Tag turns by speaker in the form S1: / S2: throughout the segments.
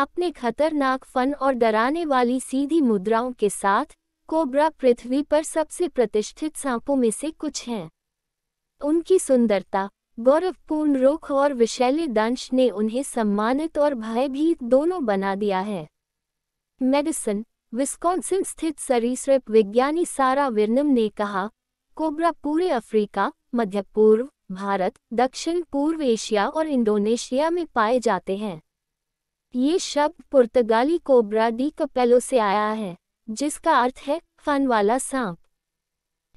S1: अपने खतरनाक फन और डराने वाली सीधी मुद्राओं के साथ कोबरा पृथ्वी पर सबसे प्रतिष्ठित सांपों में से कुछ हैं उनकी सुंदरता गौरवपूर्ण रुख और विशैले दंश ने उन्हें सम्मानित और भयभीत दोनों बना दिया है मेडिसन विस्कॉन्सिन स्थित सरीसृप विज्ञानी सारा विर्नम ने कहा कोबरा पूरे अफ्रीका मध्य पूर्व भारत दक्षिण पूर्व एशिया और इंडोनेशिया में पाए जाते हैं ये शब्द पुर्तगाली कोबरा डी कपेलो से आया है जिसका अर्थ है फन वाला सांप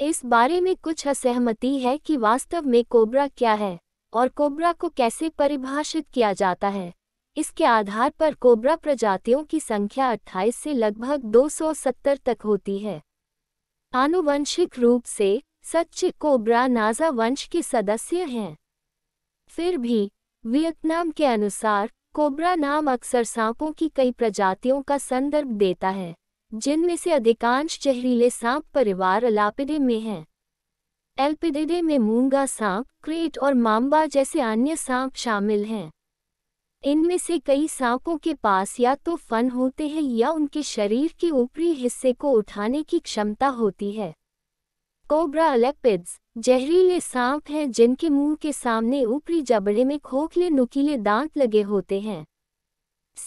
S1: इस बारे में कुछ असहमति है कि वास्तव में कोबरा क्या है और कोबरा को कैसे परिभाषित किया जाता है इसके आधार पर कोबरा प्रजातियों की संख्या 28 से लगभग 270 तक होती है आनुवंशिक रूप से सच्चे कोबरा नाजा वंश के सदस्य हैं फिर भी वियतनाम के अनुसार कोबरा नाम अक्सर सांपों की कई प्रजातियों का संदर्भ देता है जिनमें से अधिकांश जहरीले सांप परिवार अलापिडे में हैं एल्पिडिडे में मूंगा सांप क्रेट और माम्बा जैसे अन्य सांप शामिल हैं इनमें से कई सांपों के पास या तो फन होते हैं या उनके शरीर के ऊपरी हिस्से को उठाने की क्षमता होती है कोबरा अलेक्पिड्स जहरीले सांप हैं जिनके मुंह के सामने ऊपरी जबड़े में खोखले नुकीले दांत लगे होते हैं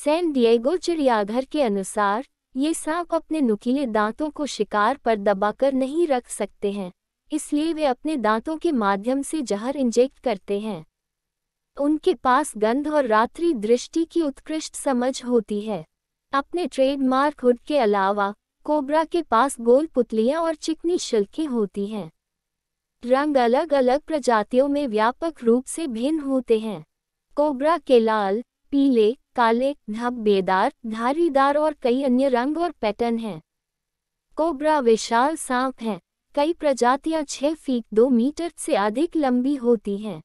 S1: सैन डिएगो चिड़ियाघर के अनुसार ये सांप अपने नुकीले दांतों को शिकार पर दबाकर नहीं रख सकते हैं इसलिए वे अपने दांतों के माध्यम से जहर इंजेक्ट करते हैं उनके पास गंध और रात्रि दृष्टि की उत्कृष्ट समझ होती है अपने ट्रेडमार्क हुड के अलावा कोबरा के पास गोल पुतलियां और चिकनी शिल्कें होती हैं रंग अलग अलग प्रजातियों में व्यापक रूप से भिन्न होते हैं कोबरा के लाल पीले काले धब्बेदार धारीदार और कई अन्य रंग और पैटर्न हैं कोबरा विशाल सांप हैं कई प्रजातियां छह फीट दो मीटर से अधिक लंबी होती हैं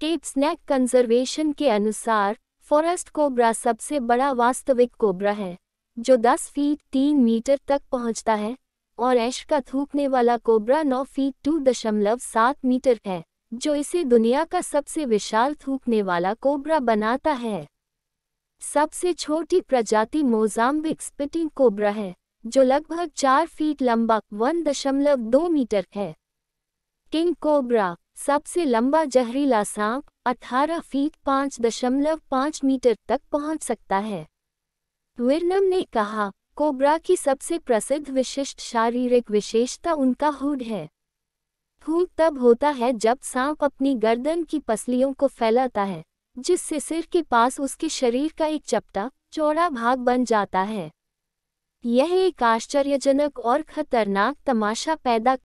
S1: केप स्नैक कंजर्वेशन के अनुसार फॉरेस्ट कोबरा सबसे बड़ा वास्तविक कोबरा है जो 10 फीट 3 मीटर तक पहुंचता है और ऐश का थूकने वाला कोबरा 9 फीट 2.7 मीटर है जो इसे दुनिया का सबसे विशाल थूकने वाला कोबरा बनाता है सबसे छोटी प्रजाति मोजाम्बिक स्पिटिंग कोबरा है जो लगभग चार फीट लंबा 1.2 मीटर है किंग कोबरा सबसे लंबा जहरीला सांप 18 फीट 5.5 मीटर तक पहुंच सकता है विरनम ने कहा कोबरा की सबसे प्रसिद्ध विशिष्ट शारीरिक विशेषता उनका हुड है हुड तब होता है जब सांप अपनी गर्दन की पसलियों को फैलाता है जिससे सिर के पास उसके शरीर का एक चपटा चौड़ा भाग बन जाता है यह एक आश्चर्यजनक और खतरनाक तमाशा पैदा